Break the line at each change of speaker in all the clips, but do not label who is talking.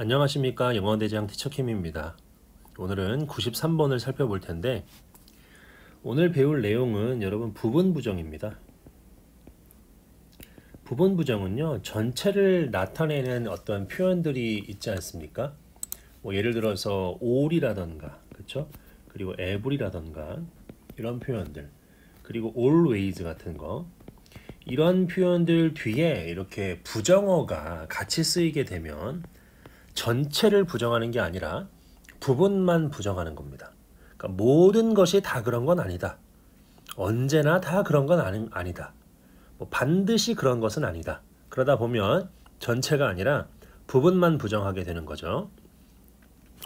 안녕하십니까 영어대장 티처킴입니다. 오늘은 93번을 살펴볼 텐데 오늘 배울 내용은 여러분 부분 부정입니다. 부분 부정은요 전체를 나타내는 어떤 표현들이 있지 않습니까? 뭐 예를 들어서 all이라던가 그쵸 그리고 every라던가 이런 표현들 그리고 always 같은 거 이런 표현들 뒤에 이렇게 부정어가 같이 쓰이게 되면 전체를 부정하는 게 아니라 부분만 부정하는 겁니다. 그러니까 모든 것이 다 그런 건 아니다. 언제나 다 그런 건 아니, 다뭐 반드시 그런 것은 아니다. 그러다 보면 전체가 아니라 부분만 부정하게 되는 거죠.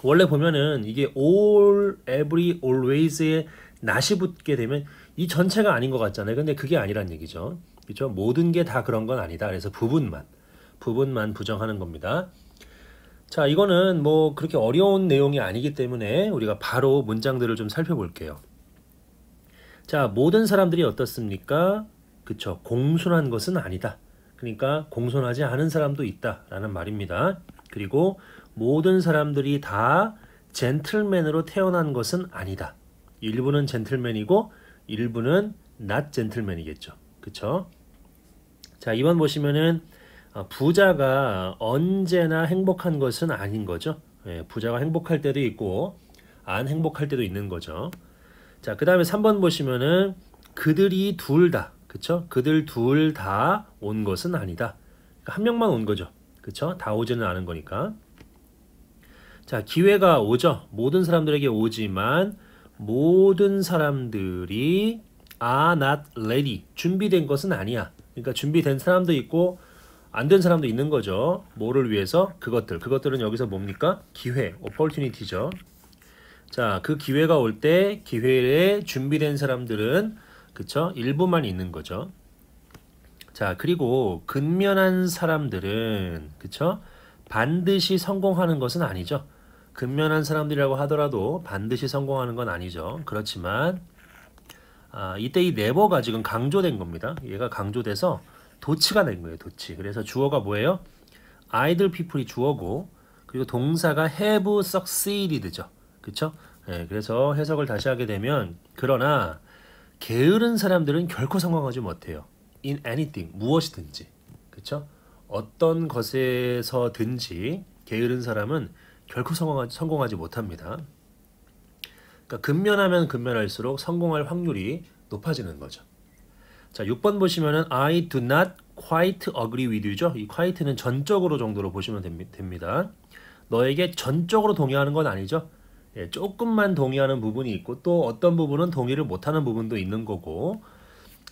원래 보면은 이게 all, every, a l w a y s 의 낫이 붙게 되면 이 전체가 아닌 것 같잖아요. 근데 그게 아니란 얘기죠. 그죠? 모든 게 다 그런 건 아니다. 그래서 부분만, 부분만 부정하는 겁니다. 자, 이거는 뭐 그렇게 어려운 내용이 아니기 때문에 우리가 바로 문장들을 좀 살펴볼게요. 자, 모든 사람들이 어떻습니까? 그쵸. 공손한 것은 아니다. 그러니까 공손하지 않은 사람도 있다라는 말입니다. 그리고 모든 사람들이 다 젠틀맨으로 태어난 것은 아니다. 일부는 젠틀맨이고 일부는 낫 젠틀맨이겠죠. 그쵸? 자, 이번 보시면은 아, 부자가 언제나 행복한 것은 아닌 거죠. 예, 부자가 행복할 때도 있고 안 행복할 때도 있는 거죠. 자, 그 다음에 3번 보시면은 그들이 둘 다, 그쵸? 그들 둘 다 온 것은 아니다. 그러니까 한 명만 온 거죠. 그쵸? 다 오지는 않은 거니까. 자, 기회가 오죠. 모든 사람들에게 오지만 모든 사람들이 are 아, not ready. 준비된 것은 아니야. 그러니까 준비된 사람도 있고 안된 사람도 있는 거죠. 뭐를 위해서? 그것들. 그것들은 여기서 뭡니까? 기회, opportunity죠. 자, 그 기회가 올 때 기회에 준비된 사람들은 그쵸? 일부만 있는 거죠. 자, 그리고 근면한 사람들은 그쵸? 반드시 성공하는 것은 아니죠. 근면한 사람들이라고 하더라도 반드시 성공하는 건 아니죠. 그렇지만 아, 이때 이 네버가 지금 강조된 겁니다. 얘가 강조돼서 도치가 된 거예요. 도치. 그래서 주어가 뭐예요? 아이들 피플이 주어고 그리고 동사가 have succeeded죠. 그렇죠? 네, 그래서 해석을 다시 하게 되면 그러나 게으른 사람들은 결코 성공하지 못해요. in anything 무엇이든지. 그렇죠? 어떤 것에서든지 게으른 사람은 결코 성공하지, 성공하지 못합니다. 그러니까 근면하면 근면할수록 성공할 확률이 높아지는 거죠. 자, 6번 보시면은 I do not quite agree with you죠. 이 quite는 전적으로 정도로 보시면 됩니다. 너에게 전적으로 동의하는 건 아니죠. 예, 조금만 동의하는 부분이 있고 또 어떤 부분은 동의를 못하는 부분도 있는 거고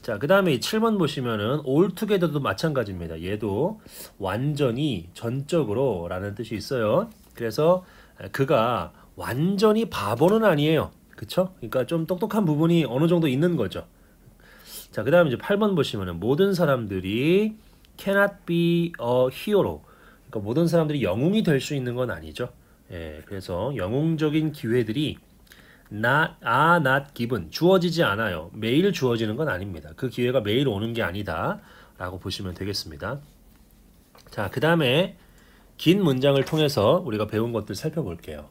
자, 그 다음에 7번 보시면은 altogether도 마찬가지입니다. 얘도 완전히 전적으로 라는 뜻이 있어요. 그래서 그가 완전히 바보는 아니에요. 그쵸? 그러니까 좀 똑똑한 부분이 어느 정도 있는 거죠. 자, 그 다음에 이제 8번 보시면은 모든 사람들이 cannot be a hero. 그러니까 모든 사람들이 영웅이 될 수 있는 건 아니죠. 예, 그래서 영웅적인 기회들이 not, are 아, not given. 주어지지 않아요. 매일 주어지는 건 아닙니다. 그 기회가 매일 오는 게 아니다. 라고 보시면 되겠습니다. 자, 그 다음에 긴 문장을 통해서 우리가 배운 것들 살펴볼게요.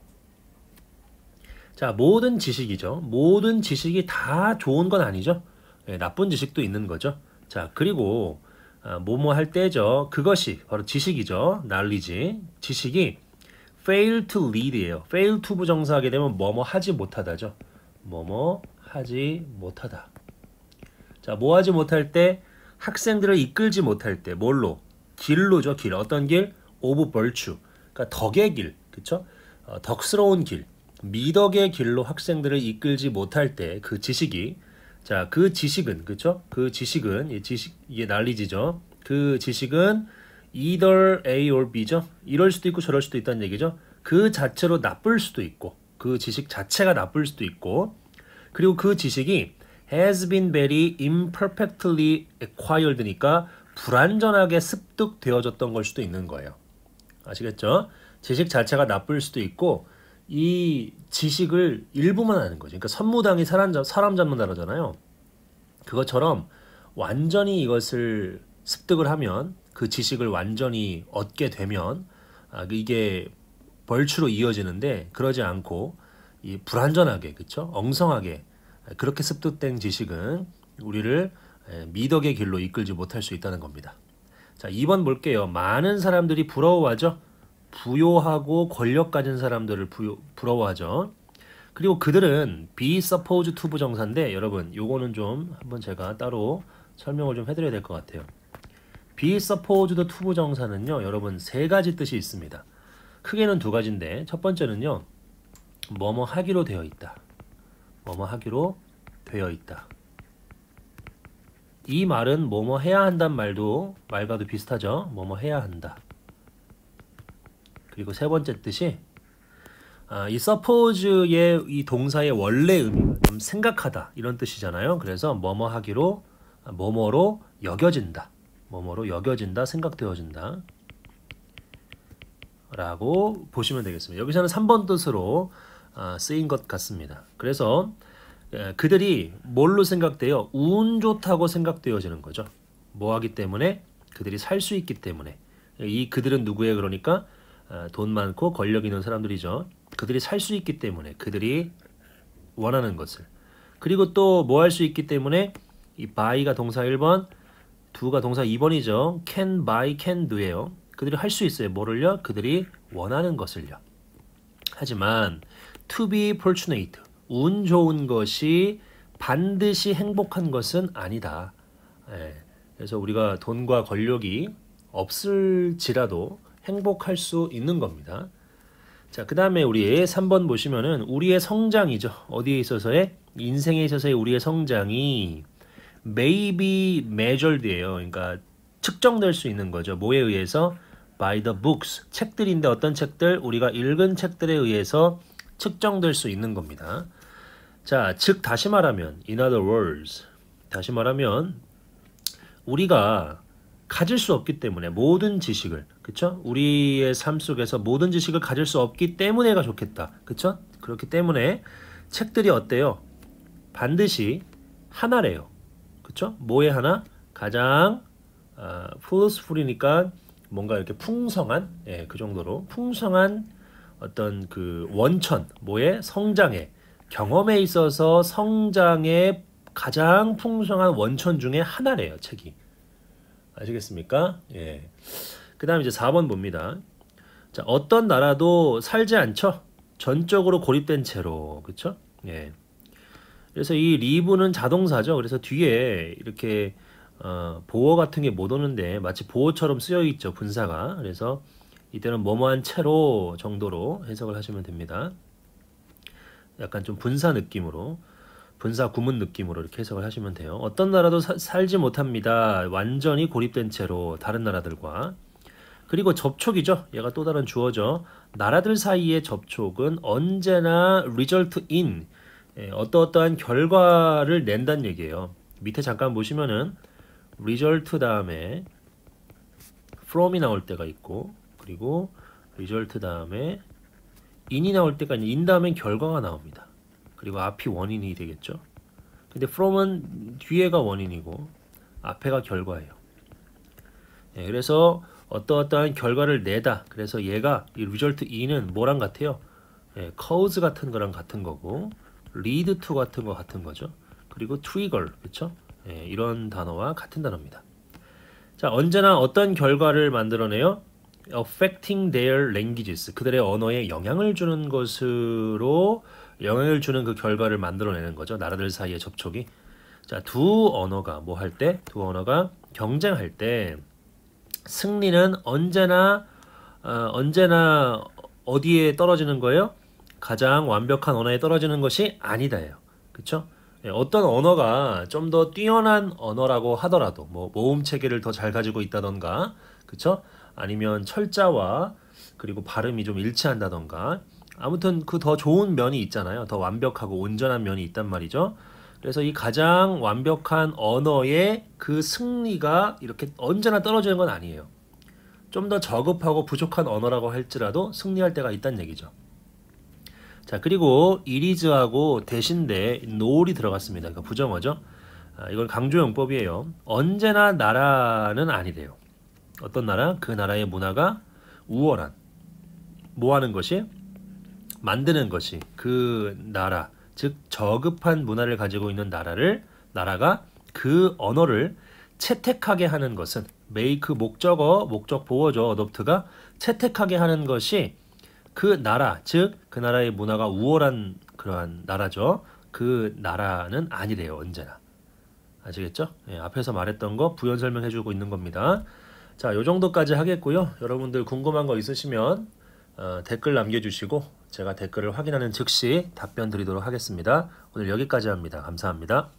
자, 모든 지식이죠. 모든 지식이 다 좋은 건 아니죠. 예, 나쁜 지식도 있는 거죠. 자, 그리고 아, 뭐뭐 할 때죠. 그것이 바로 지식이죠. k 리지 지식이 fail to l e a d 이에요 fail to 부정사하게 되면 뭐뭐 하지 못하다죠. 뭐뭐 하지 못하다. 자, 뭐 하지 못할 때 학생들을 이끌지 못할 때 뭘로? 길로죠. 길. 어떤 길? 오브 벌추. 그러니까 덕의 길. 그렇죠? 덕스러운 길. 미덕의 길로 학생들을 이끌지 못할 때 그 지식이 자, 그 지식은 그렇죠? 그 지식은 이 지식 이게 난리지죠. 그 지식은 either A or B죠. 이럴 수도 있고 저럴 수도 있다는 얘기죠. 그 자체로 나쁠 수도 있고 그 지식 자체가 나쁠 수도 있고 그리고 그 지식이 has been very imperfectly acquired니까 불완전하게 습득되어졌던 걸 수도 있는 거예요. 아시겠죠? 지식 자체가 나쁠 수도 있고 이 지식을 일부만 아는 거죠. 그러니까 선무당이 사람, 사람 잡는다잖아요. 그것처럼 완전히 이것을 습득을 하면 그 지식을 완전히 얻게 되면 아, 그 이게 벌추로 이어지는데 그러지 않고 이 불완전하게 그쵸 엉성하게 그렇게 습득된 지식은 우리를 미덕의 길로 이끌지 못할 수 있다는 겁니다. 자, 2번 볼게요. 많은 사람들이 부러워하죠. 부요하고 권력 가진 사람들을 부요, 부러워하죠. 그리고 그들은 be supposed to 부정사인데 여러분 요거는 좀 한번 제가 따로 설명을 좀 해드려야 될 것 같아요. be supposed to 부정사는요 여러분 세 가지 뜻이 있습니다. 크게는 두 가지인데 첫 번째는요 뭐뭐 하기로 되어 있다. 뭐뭐 하기로 되어 있다. 이 말은 뭐뭐 해야 한단 말도 말과도 비슷하죠. 뭐뭐 해야 한다. 그리고 세 번째 뜻이 아, 이 suppose의 이 동사의 원래 의미가 좀 생각하다 이런 뜻이잖아요. 그래서 뭐뭐 하기로 아, 뭐뭐로 여겨진다. 뭐뭐로 여겨진다, 생각되어진다. 라고 보시면 되겠습니다. 여기서는 3번 뜻으로 아, 쓰인 것 같습니다. 그래서 에, 예, 그들이 뭘로 생각되어 운 좋다고 생각되어지는 거죠. 뭐 하기 때문에 그들이 살 수 있기 때문에 이 그들은 누구예요? 그러니까 어, 돈 많고 권력 있는 사람들이죠. 그들이 살 수 있기 때문에 그들이 원하는 것을 그리고 또 뭐 할 수 있기 때문에 이 buy가 동사 1번 do가 동사 2번이죠. can buy, can do예요. 그들이 할 수 있어요. 뭐를요? 그들이 원하는 것을요. 하지만 to be fortunate, 운 좋은 것이 반드시 행복한 것은 아니다. 예. 그래서 우리가 돈과 권력이 없을지라도 행복할 수 있는 겁니다. 자, 그 다음에 우리 3번 보시면은 우리의 성장이죠. 어디에 있어서의 인생에 있어서의 우리의 성장이 maybe measured예요. 그러니까 측정될 수 있는 거죠. 뭐에 의해서 by the books 책들인데 어떤 책들 우리가 읽은 책들에 의해서 측정될 수 있는 겁니다. 자, 즉 다시 말하면 in other words 다시 말하면 우리가 가질 수 없기 때문에 모든 지식을 그쵸 우리의 삶 속에서 모든 지식을 가질 수 없기 때문에가 좋겠다 그쵸 그렇기 때문에 책들이 어때요 반드시 하나래요 그쵸 뭐에 하나 가장 아, 플스풀이니까 뭔가 이렇게 풍성한 예, 그 정도로 풍성한 어떤 그 원천 뭐에 성장에 경험에 있어서 성장에 가장 풍성한 원천 중에 하나래요 책이 아시겠습니까? 예. 그 다음 이제 4번 봅니다. 자, 어떤 나라도 살지 않죠? 전적으로 고립된 채로. 그쵸? 예. 그래서 이 리브는 자동사죠. 그래서 뒤에 이렇게 어, 보호 같은 게 못 오는데 마치 보호처럼 쓰여 있죠. 분사가. 그래서 이때는 뭐뭐한 채로 정도로 해석을 하시면 됩니다. 약간 좀 분사 느낌으로. 분사 구문 느낌으로 이렇게 해석을 하시면 돼요. 어떤 나라도 사, 살지 못합니다. 완전히 고립된 채로 다른 나라들과 그리고 접촉이죠. 얘가 또 다른 주어죠. 나라들 사이의 접촉은 언제나 result in 예, 어떠어떠한 결과를 낸다는 얘기예요. 밑에 잠깐 보시면은 result 다음에 from이 나올 때가 있고 그리고 result 다음에 in이 나올 때가 있는 in 다음엔 결과가 나옵니다. 그리고 앞이 원인이 되겠죠. 근데 from은 뒤에가 원인이고 앞에가 결과예요. 네, 그래서 어떠어떠한 결과를 내다. 그래서 얘가 이 result e는 뭐랑 같아요? 예, cause 같은 거랑 같은 거고 lead to 같은 거 같은 거죠. 그리고 trigger 그렇죠? 예, 이런 단어와 같은 단어입니다. 자 언제나 어떤 결과를 만들어내요? affecting their languages 그들의 언어에 영향을 주는 것으로 영향을 주는 그 결과를 만들어내는 거죠. 나라들 사이의 접촉이. 자, 두 언어가 뭐 할 때, 두 언어가 경쟁할 때 승리는 언제나 어, 언제나 어디에 떨어지는 거예요? 가장 완벽한 언어에 떨어지는 것이 아니다예요. 그렇죠? 어떤 언어가 좀 더 뛰어난 언어라고 하더라도 뭐 모음 체계를 더 잘 가지고 있다던가 그렇죠? 아니면 철자와 그리고 발음이 좀 일치한다던가 아무튼 그 더 좋은 면이 있잖아요. 더 완벽하고 온전한 면이 있단 말이죠. 그래서 이 가장 완벽한 언어의 그 승리가 이렇게 언제나 떨어지는 건 아니에요. 좀 더 저급하고 부족한 언어라고 할지라도 승리할 때가 있다는 얘기죠. 자 그리고 이리즈하고 대신데 노을이 들어갔습니다. 그러니까 부정어죠. 아, 이건 강조용법이에요. 언제나 나라는 아니래요. 어떤 나라? 그 나라의 문화가 우월한 뭐하는 것이 만드는 것이 그 나라 즉 저급한 문화를 가지고 있는 나라를 나라가 그 언어를 채택하게 하는 것은 메이크 목적어 목적 보어죠 어댑트가 채택하게 하는 것이 그 나라 즉 그 나라의 문화가 우월한 그러한 나라죠 그 나라는 아니래요 언제나 아시겠죠? 예, 앞에서 말했던 거 부연 설명해주고 있는 겁니다 자요 정도까지 하겠고요 여러분들 궁금한 거 있으시면 어, 댓글 남겨주시고 제가 댓글을 확인하는 즉시 답변 드리도록 하겠습니다. 오늘 여기까지 합니다. 감사합니다.